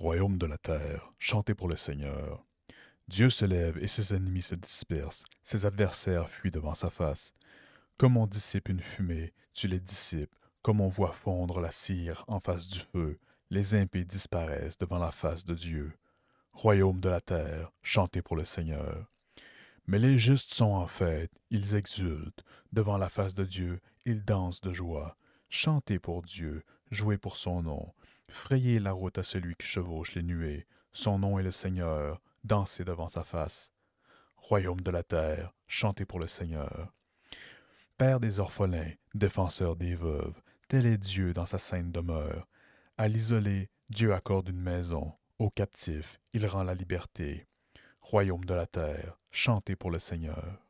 Royaume de la terre, chantez pour le Seigneur. Dieu se lève et ses ennemis se dispersent, ses adversaires fuient devant sa face. Comme on dissipe une fumée, tu les dissipes, comme on voit fondre la cire en face du feu, les impies disparaissent devant la face de Dieu. Royaume de la terre, chantez pour le Seigneur. Mais les justes sont en fête, ils exultent, devant la face de Dieu, ils dansent de joie. Chantez pour Dieu, jouez pour son nom, Frayez la route à celui qui chevauche les nuées, son nom est le Seigneur, dansez devant sa face. Royaume de la terre, chantez pour le Seigneur. Père des orphelins, défenseur des veuves, tel est Dieu dans sa sainte demeure. À l'isolé, Dieu accorde une maison, aux captifs, il rend la liberté. Royaume de la terre, chantez pour le Seigneur.